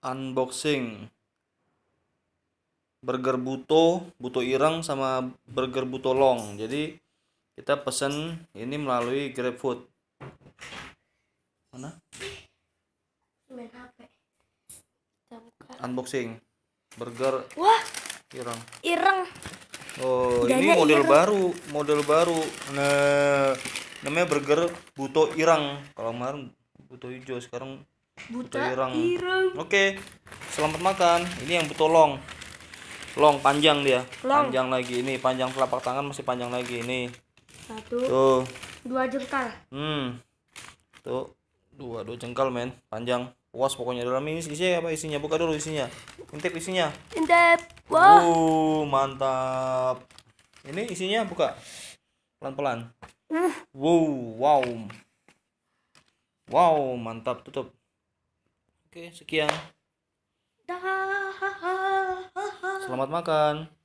unboxing burger buto buto ireng sama burger buto long jadi kita pesen ini melalui GrabFood mana unboxing burger wah ireng ireng oh Dada ini model ireng. baru model baru nah namanya burger buto ireng kalau kemarin buto hijau sekarang buta ireng. ireng. Oke. Selamat makan. Ini yang betolong. Long panjang dia. Long. Panjang lagi ini, panjang telapak tangan masih panjang lagi ini. Satu. Tuh. Dua jengkal. Hmm. Tuh. Dua, dua jengkal, men. Panjang. Puas pokoknya dalam ini isinya apa isinya? Buka dulu isinya. Intip isinya. Intip. Wow. Uh, mantap. Ini isinya buka. Pelan-pelan. Uh. Wow, wow. Wow, mantap tutup. Oke, sekian. Selamat makan.